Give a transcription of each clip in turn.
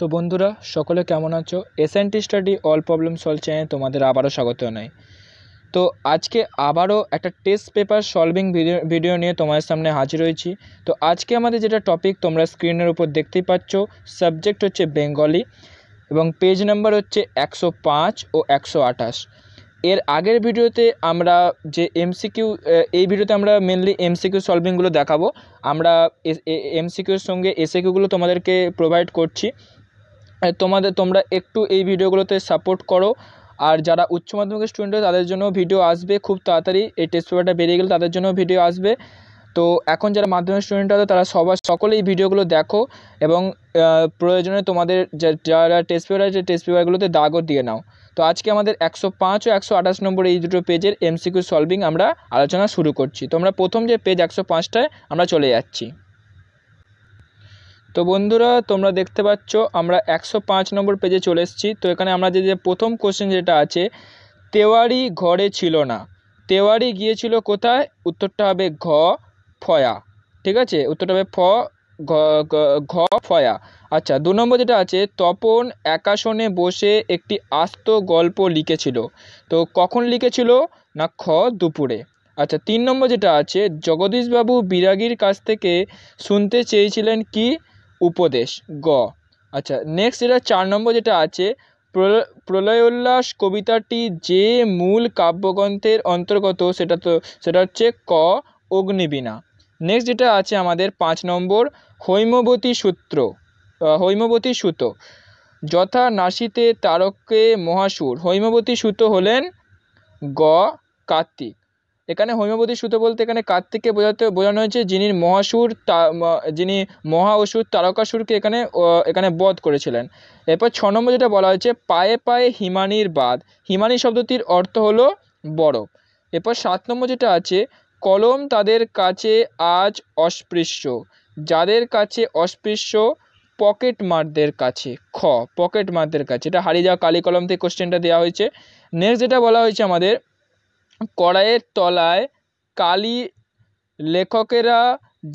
তো বন্ধুরা সকলে কেমন আছো S T study all problem solve channel তোমাদের আবারও স্বাগত জানাই তো আজকে আবারও একটা test paper solving video video নিয়ে তোমাদের সামনে হাজির হয়েছি তো আজকে আমাদের যেটা টপিক তোমরা স্ক্রিনের উপর দেখতেই পাচ্ছ সাবজেক্ট হচ্ছে বেঙ্গলি এবং পেজ নাম্বার হচ্ছে একশো পাঁচ ও একশো আঠাশ এর আগের ভিডিওতে আমরা যে এমসিকিউ এই ভিডিওতে আমরা মেনলি এমসিকিউ সলভিংগুলো দেখাবো আমরা এমসিকিউর সঙ্গে এসএকিউগুলো তোমাদেরকে প্রোভাইড করছি তোমাদের তোমরা একটু এই ভিডিওগুলোতে সাপোর্ট করো আর যারা উচ্চ মাধ্যমিকের স্টুডেন্ট তাদের জন্য ভিডিও আসবে খুব তাড়াতাড়ি এই টেস্ট পেপারটা বেরিয়ে গেলে তাদের জন্য ভিডিও আসবে তো এখন যারা মাধ্যমিক স্টুডেন্ট আছে তারা সবার সকলেই ভিডিওগুলো দেখো এবং প্রয়োজনে তোমাদের যারা টেস্ট পেপার আছে টেস্ট পেপারগুলোতে দাগও দিয়ে নাও তো আজকে আমাদের একশো পাঁচ ও একশো আঠাশ নম্বর এই দুটো পেজের এমসিকিউ সলভিং আমরা আলোচনা শুরু করছি তোমরা প্রথম যে পেজ একশো পাঁচটায় আমরা চলে যাচ্ছি তো বন্ধুরা তোমরা দেখতে পাচ্ছ আমরা একশো পাঁচ নম্বর পেজে চলে এসেছি তো এখানে আমরা যে প্রথম কোশ্চেন যেটা আছে তেওয়ারি ঘরে ছিল না তেওয়ারি গিয়েছিল কোথায় উত্তরটা হবে ঘ ফয়া ঠিক আছে উত্তরটা হবে ফ ঘ ফয়া আচ্ছা দু নম্বর যেটা আছে তপন একাশনে বসে একটি আস্ত গল্প লিখেছিল তো কখন লিখেছিল না খ দুপুরে আচ্ছা তিন নম্বর যেটা আছে জগদীশবাবু বিরাগীর কাছ থেকে শুনতে চেয়েছিলেন কি উপদেশ গ আচ্ছা নেক্সট এটা চার নম্বর যেটা আছে প্রলয়োল্লাস কবিতাটি যে মূল কাব্যগ্রন্থের অন্তর্গত সেটা তো সেটা হচ্ছে ক অগ্নিবীণা নেক্সট যেটা আছে আমাদের পাঁচ নম্বর হৈমবতী সূত্র হৈমবতী সুতো যথা নাসিতে তারককে মহাসুর হৈমবতী সুতো হলেন গ কার্তিক এখানে হোমিওপ্যাথি সুতো বলতে এখানে কার্তিককে বোঝাতে বোঝানো হয়েছে যিনি মহাসুর তা যিনি মহা অসুর তারকাসুরকে এখানে এখানে বধ করেছিলেন এরপর ছ নম্বর যেটা বলা হয়েছে পায়ে পায়ে হিমানির বাদ হিমানি শব্দটির অর্থ হলো বরফ এরপর সাত নম্বর যেটা আছে কলম তাদের কাছে আজ অস্পৃশ্য যাদের কাছে অস্পৃশ্য পকেট মারদের কাছে খ পকেট মারদের কাছে এটা হারিয়ে যাওয়া কালী কলম থেকে কোশ্চেনটা দেওয়া হয়েছে নেক্সট যেটা বলা হয়েছে আমাদের কড়াইয়ের তলায় কালি লেখকেরা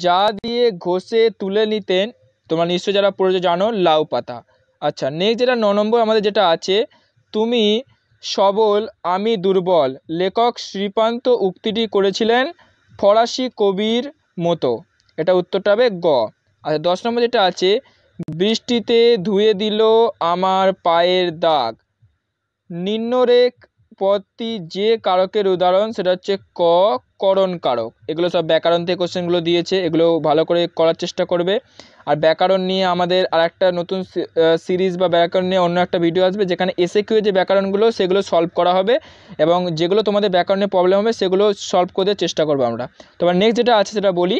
যা দিয়ে ঘষে তুলে নিতেন তোমরা নিশ্চয় যারা পড়েছো জানো লাউ পাতা আচ্ছা নেক্সট যেটা ন নম্বর আমাদের যেটা আছে তুমি সবল আমি দুর্বল লেখক শ্রীপান্ত উক্তিটি করেছিলেন ফরাসি কবির মতো এটা উত্তরটা হবে গ আচ্ছা দশ নম্বর যেটা আছে বৃষ্টিতে ধুয়ে দিল আমার পায়ের দাগ নিম্নরেখ পদটি যে কারকের উদাহরণ সেটা হচ্ছে ক করণ কারক এগুলো সব ব্যাকরণ থেকে কোশ্চেনগুলো দিয়েছে এগুলো ভালো করে করার চেষ্টা করবে আর ব্যাকরণ নিয়ে আমাদের আর একটা নতুন সিরিজ বা ব্যাকরণ নিয়ে অন্য একটা ভিডিও আসবে যেখানে এসে কিউ যে ব্যাকরণগুলো সেগুলো সলভ করা হবে এবং যেগুলো তোমাদের ব্যাকরণে প্রবলেম হবে সেগুলো সলভ করতে চেষ্টা করবো আমরা তোমার নেক্সট যেটা আছে সেটা বলি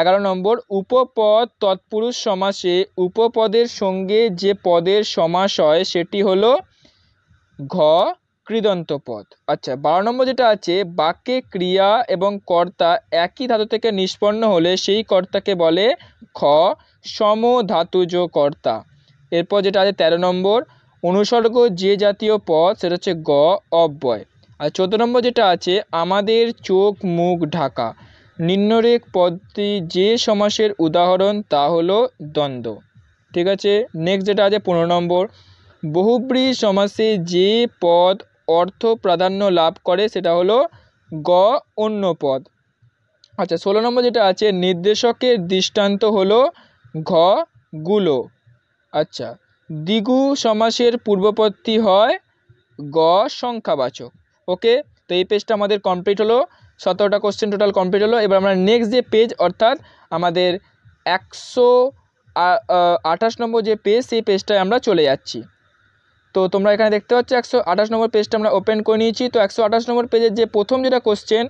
এগারো নম্বর উপপদ তৎপুরুষ সমাসে উপপদের সঙ্গে যে পদের সমাস হয় সেটি হলো ঘ কৃদন্ত পদ আচ্ছা বারো নম্বর যেটা আছে বাক্যে ক্রিয়া এবং কর্তা একই ধাতু থেকে নিষ্পন্ন হলে সেই কর্তাকে বলে খ সম ধাতুজ কর্তা এরপর যেটা আছে তেরো নম্বর অনুসর্গ যে জাতীয় পদ সেটা হচ্ছে গ অব্যয় আর চোদ্দো নম্বর যেটা আছে আমাদের চোখ মুখ ঢাকা নিম্নরেখ পদটি যে সমাসের উদাহরণ তা হলো দ্বন্দ্ব ঠিক আছে নেক্সট যেটা আছে পনেরো নম্বর বহুব্রী সমাসে যে পদ অর্থ প্রাধান্য লাভ করে সেটা হলো গ অন্য পদ আচ্ছা ষোলো নম্বর যেটা আছে নির্দেশকের দৃষ্টান্ত হলো ঘ গুলো আচ্ছা দ্বিগু সমাসের পূর্বপত্তি হয় গ সংখ্যাবাচক ওকে তো এই পেজটা আমাদের কমপ্লিট হলো সতেরোটা কোশ্চেন টোটাল কমপ্লিট হলো এবার আমরা নেক্সট যে পেজ অর্থাৎ আমাদের একশো আঠাশ নম্বর যে পেজ সেই পেজটায় আমরা চলে যাচ্ছি তো তোমরা এখানে দেখতে পাচ্ছ একশো আঠাশ নম্বর পেজটা আমরা ওপেন করে নিয়েছি তো একশো আঠাশ নম্বর পেজের যে প্রথম যেটা কোশ্চেন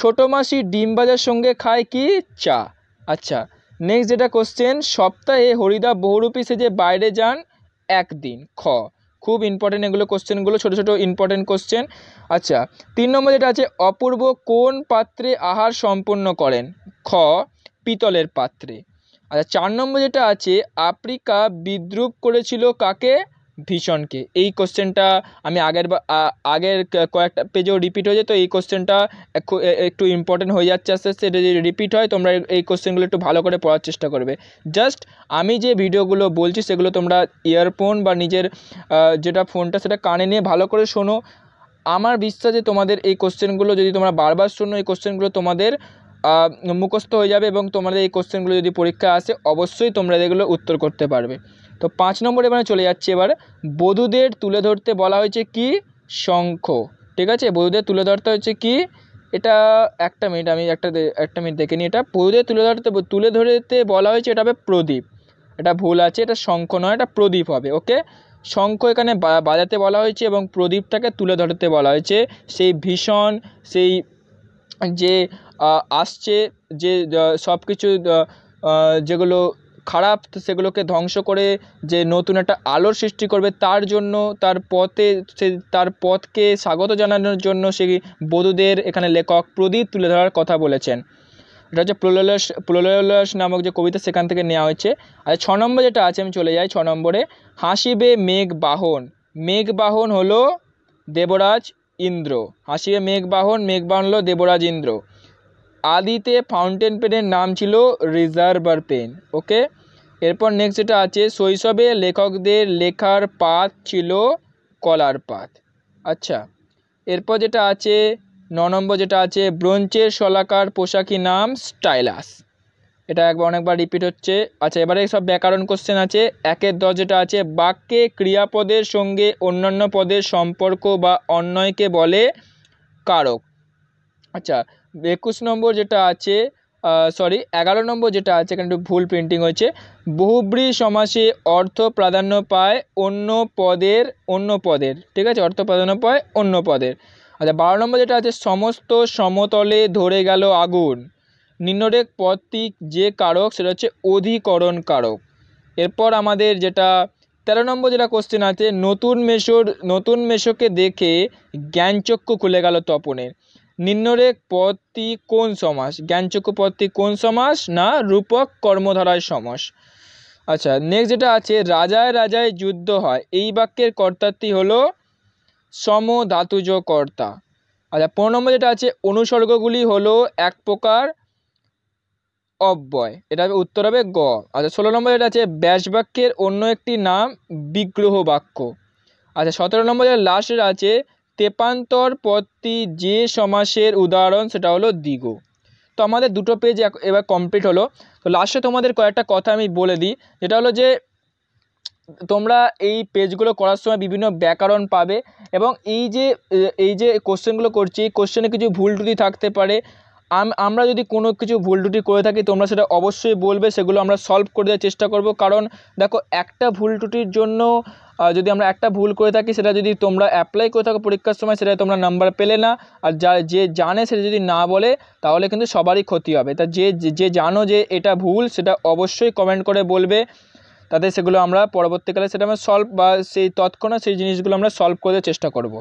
ছোটো মাসি ডিম বাজার সঙ্গে খায় কি চা আচ্ছা নেক্সট যেটা কোশ্চেন সপ্তাহে হরিদা বহুরূপী সেজে বাইরে যান একদিন খ খুব ইম্পর্টেন্ট এগুলো কোশ্চেনগুলো ছোটো ছোটো ইম্পর্টেন্ট কোশ্চেন আচ্ছা তিন নম্বর যেটা আছে অপূর্ব কোন পাত্রে আহার সম্পন্ন করেন খ পিতলের পাত্রে আচ্ছা চার নম্বর যেটা আছে আফ্রিকা বিদ্রুপ করেছিল কাকে ভীষণকে এই কোশ্চেনটা আমি আগের আগের কয়েকটা পেজেও রিপিট হয়ে তো এই কোশ্চেনটা একটু ইম্পর্টেন্ট হয়ে যাচ্ছে আস্তে আস্তে এটা যদি রিপিট হয় তোমরা এই কোশ্চেনগুলো একটু ভালো করে পড়ার চেষ্টা করবে জাস্ট আমি যে ভিডিওগুলো বলছি সেগুলো তোমরা ইয়ারফোন বা নিজের যেটা ফোনটা সেটা কানে নিয়ে ভালো করে শোনো আমার বিশ্বাসে তোমাদের এই কোশ্চেনগুলো যদি তোমরা বারবার শোনো এই কোশ্চেনগুলো তোমাদের মুখস্থ হয়ে যাবে এবং তোমাদের এই কোশ্চেনগুলো যদি পরীক্ষা আসে অবশ্যই তোমরা এগুলো উত্তর করতে পারবে তো পাঁচ নম্বর এবারে চলে যাচ্ছে এবার বধুদের তুলে ধরতে বলা হয়েছে কি শঙ্খ ঠিক আছে বধুদের তুলে ধরতে হচ্ছে কি এটা একটা মিনিট আমি একটা একটা মিনিট দেখে নিই এটা বধুদের তুলে ধরতে তুলে ধরতে বলা হয়েছে এটা হবে প্রদীপ এটা ভুল আছে এটা শঙ্খ নয় এটা প্রদীপ হবে ওকে শঙ্খ এখানে বাজাতে বলা হয়েছে এবং প্রদীপটাকে তুলে ধরতে বলা হয়েছে সেই ভীষণ সেই যে আসছে যে সব কিছু যেগুলো খারাপ সেগুলোকে ধ্বংস করে যে নতুন একটা আলোর সৃষ্টি করবে তার জন্য তার পথে সে তার পথকে স্বাগত জানানোর জন্য সে বধূদের এখানে লেখক প্রদীপ তুলে ধরার কথা বলেছেন এটা হচ্ছে প্রলয়স প্রলয়লস নামক যে কবিতা সেখান থেকে নেওয়া হয়েছে আর ছ নম্বর যেটা আছে আমি চলে যাই ছ নম্বরে হাসিবে মেঘ বাহন মেঘ বাহন হলো দেবরাজ ইন্দ্র হাসিয়ে মেঘবাহন মেঘবাহন হল দেবরাজ ইন্দ্র আদিতে ফাউন্টেন পেনের নাম ছিল রিজার্ভার পেন ওকে এরপর নেক্সট যেটা আছে শৈশবে লেখকদের লেখার পাত ছিল কলার পাত আচ্ছা এরপর যেটা আছে ন নম্বর যেটা আছে ব্রোঞ্চের শলাকার পোশাকি নাম স্টাইলাস এটা একবার অনেকবার রিপিট হচ্ছে আচ্ছা এবারে সব ব্যাকরণ কোশ্চেন আছে একের দশ যেটা আছে বাক্যে ক্রিয়াপদের সঙ্গে অন্যান্য পদের সম্পর্ক বা অন্যয়কে বলে কারক আচ্ছা একুশ নম্বর যেটা আছে সরি এগারো নম্বর যেটা আছে এখানে একটু ভুল প্রিন্টিং হয়েছে বহুব্রী সমাসে অর্থ প্রাধান্য পায় অন্য পদের অন্য পদের ঠিক আছে অর্থ প্রাধান্য পায় অন্য পদের আচ্ছা বারো নম্বর যেটা আছে সমস্ত সমতলে ধরে গেল আগুন নিম্নরেখ পদটির যে কারক সেটা হচ্ছে অধিকরণ কারক এরপর আমাদের যেটা তেরো নম্বর যেটা কোশ্চেন আছে নতুন মেশোর নতুন মেশোকে দেখে জ্ঞানচক্ষু খুলে গেল তপনের নিম্নরেখ পদটি কোন সমাস জ্ঞানচক্ষু পদটি কোন সমাস না রূপক কর্মধারায় সমাস আচ্ছা নেক্সট যেটা আছে রাজায় রাজায় যুদ্ধ হয় এই বাক্যের কর্তাটি হলো সমধাতুজ কর্তা আচ্ছা পনেরো নম্বর যেটা আছে অনুসর্গগুলি হলো এক প্রকার অব্যয় এটা হবে উত্তর হবে গ আচ্ছা ষোলো নম্বর এটা আছে ব্যাস বাক্যের অন্য একটি নাম বিগ্রহ বাক্য আচ্ছা সতেরো নম্বরের লাস্টের আছে তেপান্তর পত্তি যে সমাসের উদাহরণ সেটা হলো দিগ তো আমাদের দুটো পেজ এবার কমপ্লিট হলো তো লাস্টে তোমাদের কয়েকটা কথা আমি বলে দিই যেটা হলো যে তোমরা এই পেজগুলো করার সময় বিভিন্ন ব্যাকরণ পাবে এবং এই যে এই যে কোশ্চেনগুলো করছি এই কোশ্চেনে কিছু ভুল ত্রুটি থাকতে পারে আমরা যদি কোনো কিছু ভুল ত্রুটি করে থাকি তোমরা সেটা অবশ্যই বলবে সেগুলো আমরা সলভ করে দেওয়ার চেষ্টা করব কারণ দেখো একটা ভুল ত্রুটির জন্য যদি আমরা একটা ভুল করে থাকি সেটা যদি তোমরা অ্যাপ্লাই করে থাকো পরীক্ষার সময় সেটা তোমরা নাম্বার পেলে না আর যা যে জানে সেটা যদি না বলে তাহলে কিন্তু সবারই ক্ষতি হবে তা যে যে জানো যে এটা ভুল সেটা অবশ্যই কমেন্ট করে বলবে তাতে সেগুলো আমরা পরবর্তীকালে সেটা আমরা সলভ বা সেই তৎক্ষণাৎ সেই জিনিসগুলো আমরা সলভ করে চেষ্টা করব।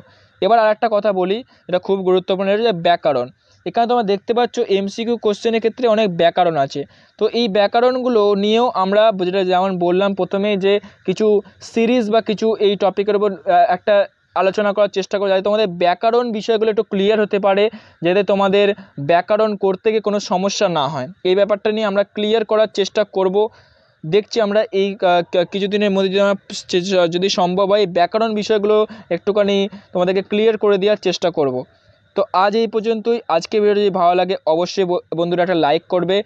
এবার আর একটা কথা বলি এটা খুব গুরুত্বপূর্ণ যে ব্যাকরণ এখানে তোমরা দেখতে পাচ্ছ এমসিকিউ কোশ্চেনের ক্ষেত্রে অনেক ব্যাকরণ আছে তো এই ব্যাকরণগুলো নিয়েও আমরা যেটা যেমন বললাম প্রথমে যে কিছু সিরিজ বা কিছু এই টপিকের উপর একটা আলোচনা করার চেষ্টা করো যাতে তোমাদের ব্যাকরণ বিষয়গুলো একটু ক্লিয়ার হতে পারে যাতে তোমাদের ব্যাকরণ করতে গিয়ে কোনো সমস্যা না হয় এই ব্যাপারটা নিয়ে আমরা ক্লিয়ার করার চেষ্টা করব দেখছি আমরা এই কিছুদিনের মধ্যে যদি সম্ভব হয় ব্যাকরণ বিষয়গুলো একটুখানি তোমাদেরকে ক্লিয়ার করে দেওয়ার চেষ্টা করব। তো আজ এই পর্যন্তই আজকে ভিডিও যদি ভালো লাগে অবশ্যই বন্ধুরা একটা লাইক করবে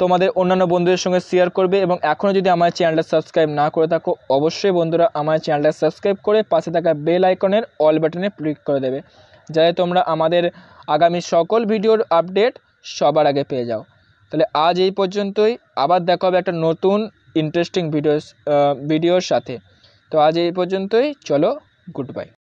তোমাদের অন্যান্য বন্ধুদের সঙ্গে শেয়ার করবে এবং এখনও যদি আমার চ্যানেলটা সাবস্ক্রাইব না করে থাকো অবশ্যই বন্ধুরা আমার চ্যানেলটা সাবস্ক্রাইব করে পাশে থাকা বেল আইকনের অল বাটনে ক্লিক করে দেবে যাতে তোমরা আমাদের আগামী সকল ভিডিওর আপডেট সবার আগে পেয়ে যাও তাহলে আজ এই পর্যন্তই আবার দেখা হবে একটা নতুন ইন্টারেস্টিং ভিডিও ভিডিওর সাথে তো আজ এই পর্যন্তই চলো গুড বাই